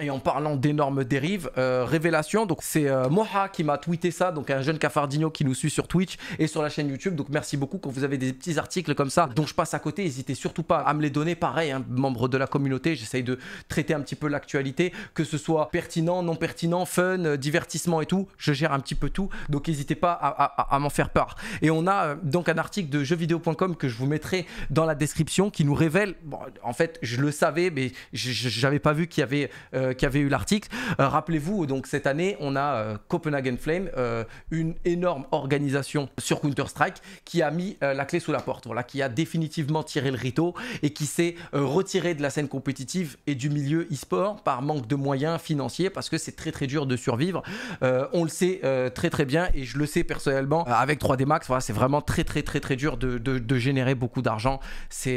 Et en parlant d'énormes dérives, euh, révélation, donc c'est euh, Moha qui m'a tweeté ça, donc un jeune cafardino qui nous suit sur Twitch et sur la chaîne YouTube. Donc merci beaucoup quand vous avez des petits articles comme ça dont je passe à côté, n'hésitez surtout pas à me les donner. Pareil, hein, membre de la communauté, j'essaye de traiter un petit peu l'actualité, que ce soit pertinent, non pertinent, fun, euh, divertissement et tout. Je gère un petit peu tout, donc n'hésitez pas à, m'en faire part. Et on a euh, donc un article de jeuxvideo.com que je vous mettrai dans la description qui nous révèle, en fait je le savais, mais j'avais pas vu qu'il y avait euh, qui avait eu l'article. Euh, rappelez-vous, donc cette année, on a euh, Copenhagen Flame, une énorme organisation sur Counter-Strike qui a mis la clé sous la porte, voilà, qui a définitivement tiré le rideau et qui s'est retiré de la scène compétitive et du milieu e-sport par manque de moyens financiers parce que c'est très très dur de survivre. on le sait très très bien et je le sais personnellement avec 3D Max, voilà, c'est vraiment très très très très dur de, de, générer beaucoup d'argent.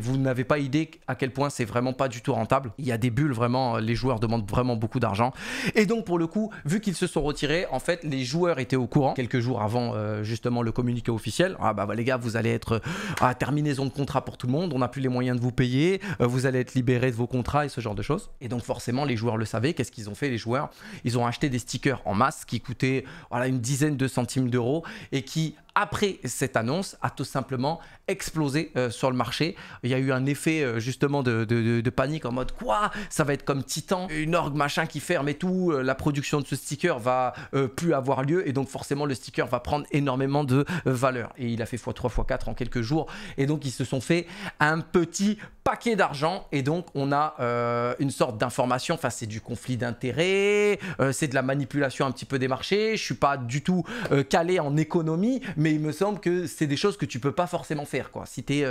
Vous n'avez pas idée à quel point c'est vraiment pas du tout rentable. Il y a des bulles vraiment, les joueurs demandent vraiment beaucoup d'argent. Et donc pour le coup, vu qu'ils se sont retirés, en fait les joueurs étaient au courant quelques jours avant euh, justement le communiqué officiel. Ah bah, les gars, vous allez être euh, à terminaison de contrat pour tout le monde, on n'a plus les moyens de vous payer, euh, vous allez être libérés de vos contrats et ce genre de choses. Et donc forcément les joueurs le savaient, qu'est-ce qu'ils ont fait les joueurs Ils ont acheté des stickers en masse qui coûtaient voilà, une dizaine de centimes d'euros et qui après cette annonce a tout simplement explosé euh, sur le marché. Il y a eu un effet euh, justement de, panique en mode quoi Ça va être comme Titan, une orgue machin qui ferme et tout, euh, la production de ce sticker va plus avoir lieu et donc forcément le sticker va prendre énormément de valeur. Et il a fait x3 x4 en quelques jours et donc ils se sont fait un petit paquet d'argent et donc on a euh, une sorte d'information, enfin c'est du conflit d'intérêts, euh, c'est de la manipulation un petit peu des marchés, je suis pas du tout euh, calé en économie, mais il me semble que c'est des choses que tu peux pas forcément faire quoi. Si tu es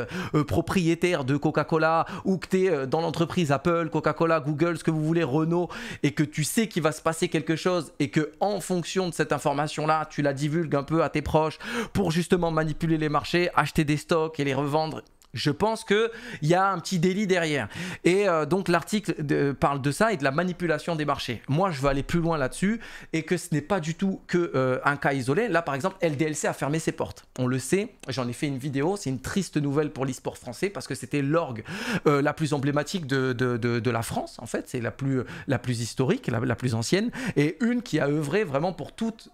propriétaire de Coca-Cola ou que tu es dans l'entreprise Apple, Coca-Cola, Google, ce que vous voulez, Renault et que tu sais qu'il va se passer quelque chose et que en fonction de cette information là, tu la divulgues un peu à tes proches pour justement manipuler les marchés, acheter des stocks et les revendre je pense qu'il y a un petit délit derrière. Et euh, donc l'article parle de ça et de la manipulation des marchés. Moi, je veux aller plus loin là-dessus et que ce n'est pas du tout qu'un euh, cas isolé. Là, par exemple, LDLC a fermé ses portes. On le sait, j'en ai fait une vidéo. C'est une triste nouvelle pour l'e-sport français parce que c'était l'orgue euh, la plus emblématique de, de, de, la France, en fait. C'est la plus, la plus historique, la, plus ancienne et une qui a œuvré vraiment pour, toute,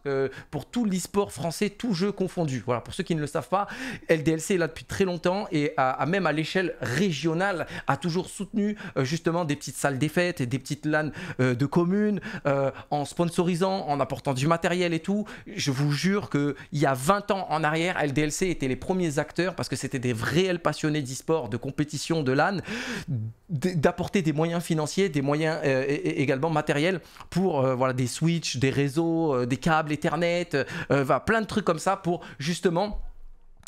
pour tout l'e-sport français, tout jeu confondu. Voilà, pour ceux qui ne le savent pas, LDLC est là depuis très longtemps et a même à l'échelle régionale, a toujours soutenu euh, justement des petites salles des fêtes et des petites LAN euh, de communes, euh, en sponsorisant, en apportant du matériel et tout. Je vous jure qu'il y a 20 ans en arrière, LDLC était les premiers acteurs, parce que c'était des réels passionnés d'e-sport, de compétition, de LAN, d'apporter des moyens financiers, des moyens également matériels pour voilà, des switches, des réseaux, des câbles Ethernet, plein de trucs comme ça pour justement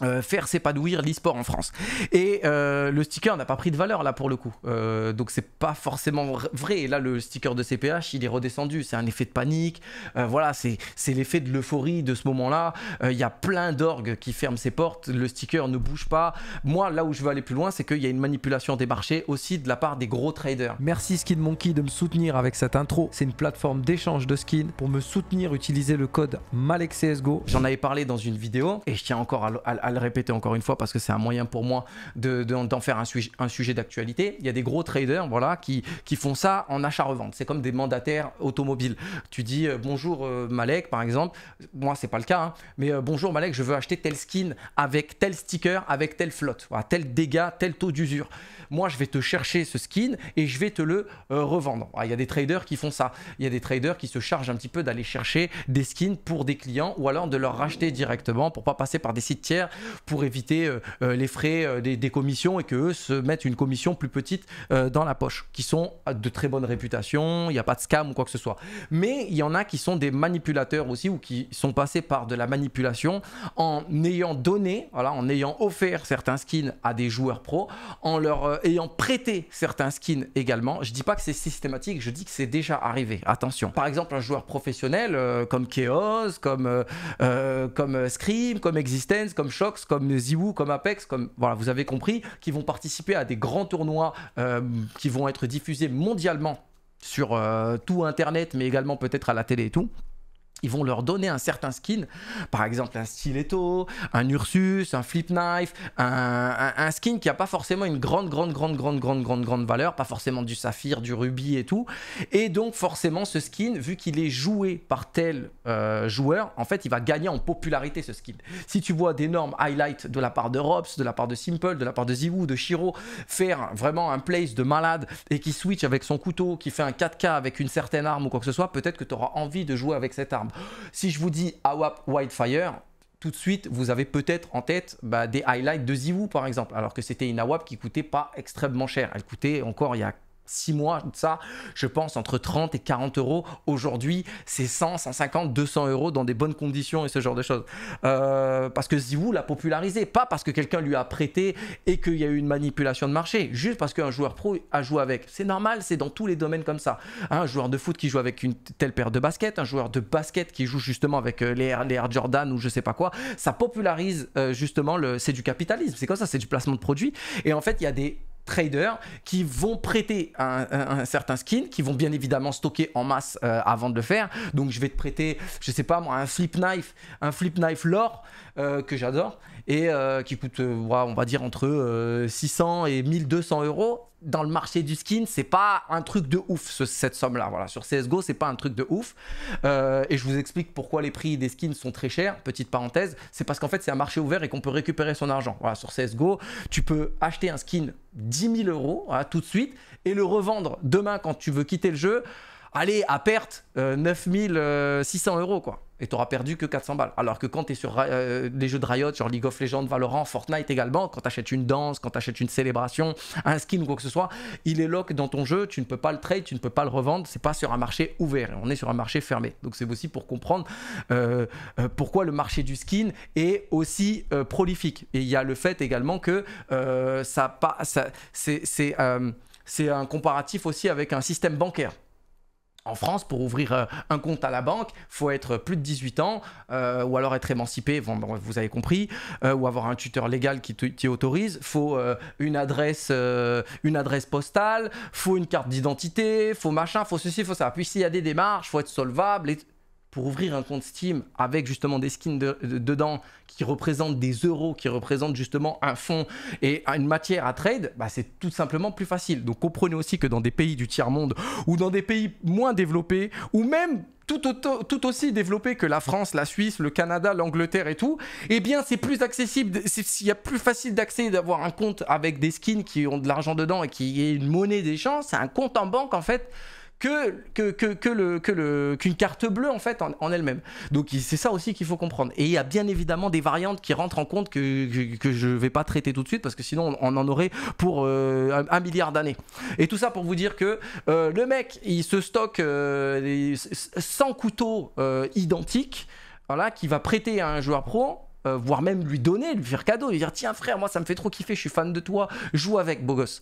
euh, faire s'épanouir l'e-sport en France. Et euh, le sticker n'a pas pris de valeur là pour le coup. Euh, donc c'est pas forcément vrai. Et là le sticker de CPH il est redescendu. C'est un effet de panique. voilà, c'est l'effet de l'euphorie de ce moment-là. Il y a plein d'orgues qui ferment ses portes. Le sticker ne bouge pas. Moi là où je veux aller plus loin c'est qu'il y a une manipulation des marchés aussi de la part des gros traders. Merci Skin Monkey de me soutenir avec cette intro. C'est une plateforme d'échange de skins. Pour me soutenir utilisez le code MalexCSGO J'en avais parlé dans une vidéo et je tiens encore à, à à, le répéter encore une fois parce que c'est un moyen pour moi d'en faire un sujet, d'actualité. Il y a des gros traders voilà, qui, font ça en achat-revente. C'est comme des mandataires automobiles. Tu dis euh, bonjour euh, Malek par exemple, moi ce n'est pas le cas, hein. mais euh, bonjour Malek, je veux acheter tel skin avec tel sticker, avec telle flotte, tel dégât, tel taux d'usure. Moi je vais te chercher ce skin et je vais te le revendre. Il y a des traders qui font ça. Il y a des traders qui se chargent un petit peu d'aller chercher des skins pour des clients ou alors de leur racheter directement pour pas passer par des sites tiers pour éviter euh, euh, les frais euh, des, commissions et qu'eux se mettent une commission plus petite dans la poche, qui sont de très bonne réputation, il n'y a pas de scam ou quoi que ce soit. Mais il y en a qui sont des manipulateurs aussi ou qui sont passés par de la manipulation en ayant donné, voilà, en ayant offert certains skins à des joueurs pros, en leur ayant prêté certains skins également. Je dis pas que c'est systématique, je dis que c'est déjà arrivé. Attention. Par exemple, un joueur professionnel comme Chaos, comme comme Scream, comme Existence, comme comme Ziwoo, comme Apex, comme voilà, vous avez compris, qui vont participer à des grands tournois euh, qui vont être diffusés mondialement sur euh, tout Internet, mais également peut-être à la télé et tout ils vont leur donner un certain skin, par exemple un stiletto, un Ursus, un flip knife, un, skin qui n'a pas forcément une grande, grande, grande, grande, grande, grande, grande valeur, pas forcément du saphir, du rubis et tout. Et donc forcément ce skin, vu qu'il est joué par tel euh, joueur, en fait il va gagner en popularité ce skin. Si tu vois d'énormes highlights de la part de Robs, de la part de Simple, de la part de Ziwu, de Shiro, faire vraiment un place de malade et qui switch avec son couteau, qui fait un 4K avec une certaine arme ou quoi que ce soit, peut-être que tu auras envie de jouer avec cette arme. Si je vous dis AWAP Wildfire, tout de suite, vous avez peut-être en tête bah, des highlights de Ziwoo par exemple, alors que c'était une AWAP qui coûtait pas extrêmement cher. Elle coûtait encore il y a 6 mois ça, je pense entre 30 et 40 euros. Aujourd'hui, c'est 100, 150, 200 euros dans des bonnes conditions et ce genre de choses. Euh, parce que Ziwoo l'a popularisé, pas parce que quelqu'un lui a prêté et qu'il y a eu une manipulation de marché, juste parce qu'un joueur pro a joué avec. C'est normal, c'est dans tous les domaines comme ça. Un joueur de foot qui joue avec une telle paire de baskets, un joueur de basket qui joue justement avec euh, les Air, Jordan ou je sais pas quoi, ça popularise euh, justement le, c'est du capitalisme, c'est comme ça, c'est du placement de produits. Et en fait, il y a des traders qui vont prêter un, certain skin, qui vont bien évidemment stocker en masse euh, avant de le faire. Donc je vais te prêter, je sais pas moi, un flip knife, un flip knife lore euh, que j'adore et euh, qui coûte, on va dire entre 600 et 1200 euros dans le marché du skin, c'est pas un truc de ouf cette somme là. Voilà, sur CS:GO, c'est pas un truc de ouf. Euh, et je vous explique pourquoi les prix des skins sont très chers. Petite parenthèse, c'est parce qu'en fait, c'est un marché ouvert et qu'on peut récupérer son argent. Voilà, sur CS:GO, tu peux acheter un skin 10 000 euros tout de suite et le revendre demain quand tu veux quitter le jeu allez, à perte, 9600 euh, euh, euros, quoi. Et t'auras perdu que 400 balles. Alors que quand tu es sur euh, des jeux de Riot, genre League of Legends, Valorant, Fortnite également, quand tu achètes une danse, quand achètes une célébration, un skin ou quoi que ce soit, il est lock dans ton jeu, tu ne peux pas le trade, tu ne peux pas le revendre, c'est pas sur un marché ouvert, on est sur un marché fermé. Donc c'est aussi pour comprendre pourquoi le marché du skin est aussi prolifique. Et il y a le fait également que ça, c'est c'est un comparatif aussi avec un système bancaire. En France, pour ouvrir euh, un compte à la banque, faut être plus de 18 ans, euh, ou alors être émancipé, vous avez compris, euh, ou avoir un tuteur légal qui t'y autorise. Faut une adresse, une adresse postale, faut une carte d'identité, faut machin, faut ceci, faut ça. Puis s'il y a des démarches, faut être solvable pour ouvrir un compte Steam avec justement des skins dedans qui représentent des euros, qui représentent justement un fonds et une matière à trade, bah c'est tout simplement plus facile. Donc comprenez aussi que dans des pays du tiers-monde ou dans des pays moins développés ou même tout, aussi développés que la France, la Suisse, le Canada, l'Angleterre et tout, eh bien c'est plus accessible, il y a plus facile d'accès d'avoir un compte avec des skins qui ont de l'argent dedans et qui est une monnaie d'échange, c'est un compte en banque en fait que, que, que, que le, que le, qu'une carte bleue en fait en, elle-même. Donc c'est ça aussi qu'il faut comprendre. Et il y a bien évidemment des variantes qui rentrent en compte que, que, je vais pas traiter tout de suite parce que sinon on, en aurait pour euh, un, milliard d'années. Et tout ça pour vous dire que euh, le mec il se stocke 100 euh, couteaux identiques voilà, qui va prêter à un joueur pro voire même lui donner, lui faire cadeau, lui dire tiens frère, moi ça me fait trop kiffer, je suis fan de toi, joue avec, beau gosse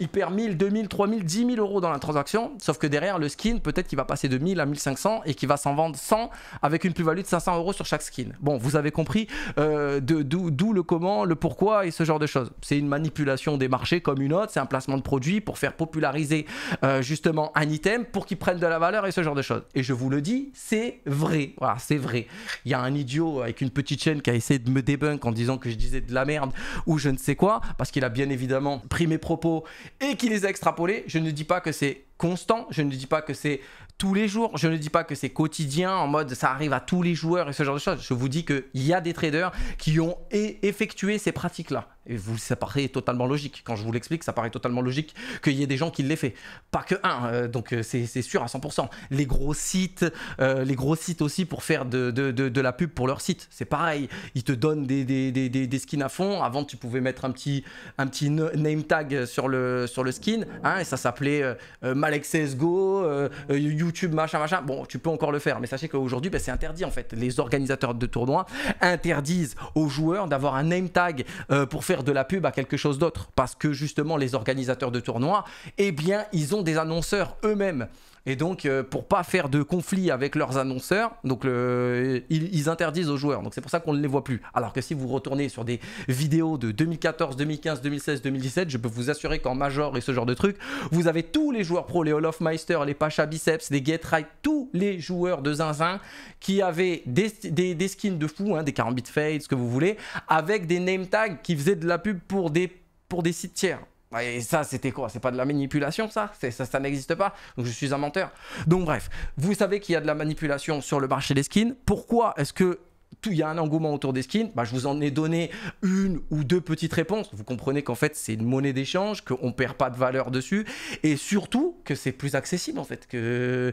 il perd 1000, 2000, 3000, 10 000 euros dans la transaction. Sauf que derrière, le skin, peut-être qu'il va passer de 1000 à 1500 et qu'il va s'en vendre 100 avec une plus-value de 500 euros sur chaque skin. Bon, vous avez compris euh, d'où le comment, le pourquoi et ce genre de choses. C'est une manipulation des marchés comme une autre. C'est un placement de produit pour faire populariser euh, justement un item pour qu'il prenne de la valeur et ce genre de choses. Et je vous le dis, c'est vrai. Voilà, c'est vrai. Il y a un idiot avec une petite chaîne qui a essayé de me débunk en disant que je disais de la merde ou je ne sais quoi parce qu'il a bien évidemment pris mes propos et qui les a extrapolés. Je ne dis pas que c'est constant. Je ne dis pas que c'est tous les jours. Je ne dis pas que c'est quotidien en mode ça arrive à tous les joueurs et ce genre de choses. Je vous dis qu'il y a des traders qui ont effectué ces pratiques-là. Et vous, ça paraît totalement logique. Quand je vous l'explique, ça paraît totalement logique qu'il y ait des gens qui l'aient fait. Pas que un, euh, donc euh, c'est sûr à 100%. Les gros sites, euh, les gros sites aussi pour faire de, la pub pour leur site, c'est pareil. Ils te donnent des, des, skins à fond. Avant, tu pouvais mettre un petit, un petit name tag sur le, sur le skin hein, et ça s'appelait Alexis Go, euh, euh, YouTube, machin, machin. Bon, tu peux encore le faire, mais sachez qu'aujourd'hui, bah, c'est interdit en fait. Les organisateurs de tournois interdisent aux joueurs d'avoir un name tag euh, pour faire de la pub à quelque chose d'autre. Parce que justement, les organisateurs de tournois, eh bien, ils ont des annonceurs eux-mêmes. Et donc, euh, pour pas faire de conflit avec leurs annonceurs, donc euh, ils, interdisent aux joueurs. Donc c'est pour ça qu'on ne les voit plus. Alors que si vous retournez sur des vidéos de 2014, 2015, 2016, 2017, je peux vous assurer qu'en Major et ce genre de trucs, vous avez tous les joueurs pro, les Meister, les Pacha Biceps, les Get Right, tous les joueurs de zinzin qui avaient des, des, skins de fou, hein, des 40 bit fades, ce que vous voulez, avec des name tags qui faisaient de la pub pour des, pour des sites tiers. Bah, et ça, c'était quoi C'est pas de la manipulation, ça Ça, ça n'existe pas. Donc, je suis un menteur. Donc, bref, vous savez qu'il y a de la manipulation sur le marché des skins. Pourquoi est-ce que il y a un engouement autour des skins, bah, je vous en ai donné une ou deux petites réponses. Vous comprenez qu'en fait, c'est une monnaie d'échange, qu'on ne perd pas de valeur dessus, et surtout que c'est plus accessible en fait, que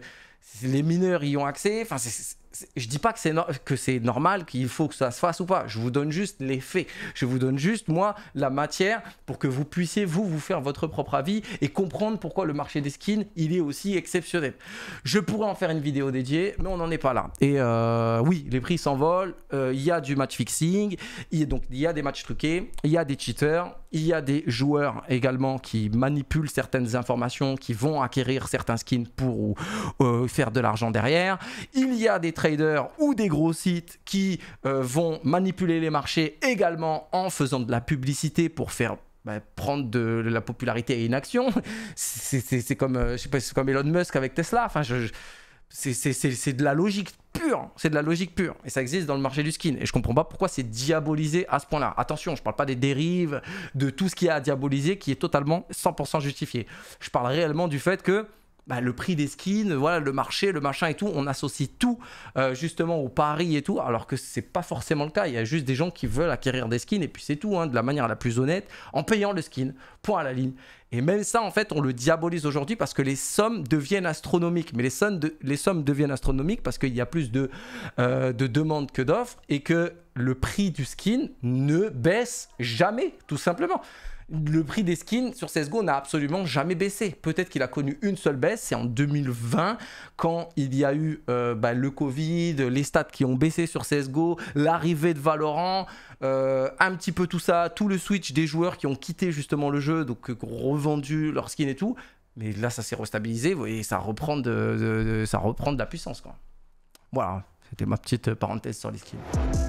les mineurs y ont accès. Enfin, c'est je dis pas que c'est que c'est normal, qu'il faut que ça se fasse ou pas. Je vous donne juste les faits. Je vous donne juste moi la matière pour que vous puissiez vous vous faire votre propre avis et comprendre pourquoi le marché des skins il est aussi exceptionnel. Je pourrais en faire une vidéo dédiée, mais on n'en est pas là. Et euh, oui, les prix s'envolent. Euh, il y a du match fixing, il donc il y a des matchs truqués, il y a des cheaters, il y a des joueurs également qui manipulent certaines informations, qui vont acquérir certains skins pour euh, faire de l'argent derrière. Il y a des trades ou des gros sites qui euh, vont manipuler les marchés également en faisant de la publicité pour faire bah, prendre de la popularité et une action. C'est comme, euh, je sais pas, comme Elon Musk avec Tesla. Enfin, c'est de la logique pure, c'est de la logique pure. Et ça existe dans le marché du skin. Et je comprends pas pourquoi c'est diabolisé à ce point-là. Attention, je parle pas des dérives, de tout ce qu'il y a à diaboliser qui est totalement 100% justifié. Je parle réellement du fait que bah, le prix des skins, voilà, le marché, le machin et tout, on associe tout euh, justement au paris et tout, alors que c'est pas forcément le cas. Il y a juste des gens qui veulent acquérir des skins et puis c'est tout, hein, de la manière la plus honnête, en payant le skin, point à la ligne. Et même ça, en fait, on le diabolise aujourd'hui parce que les sommes deviennent astronomiques. Mais les sommes, les sommes deviennent astronomiques parce qu'il y a plus de, euh, de demandes que d'offres et que le prix du skin ne baisse jamais, tout simplement le prix des skins sur CSGO n'a absolument jamais baissé. Peut-être qu'il a connu une seule baisse, c'est en 2020, quand il y a eu euh, bah, le Covid, les stats qui ont baissé sur CSGO, l'arrivée de Valorant, euh, un petit peu tout ça, tout le switch des joueurs qui ont quitté justement le jeu, donc euh, revendu leurs skins et tout. Mais là, ça s'est restabilisé, vous voyez, ça reprend de, ça reprend la puissance. Quoi. Voilà, c'était ma petite parenthèse sur les skins.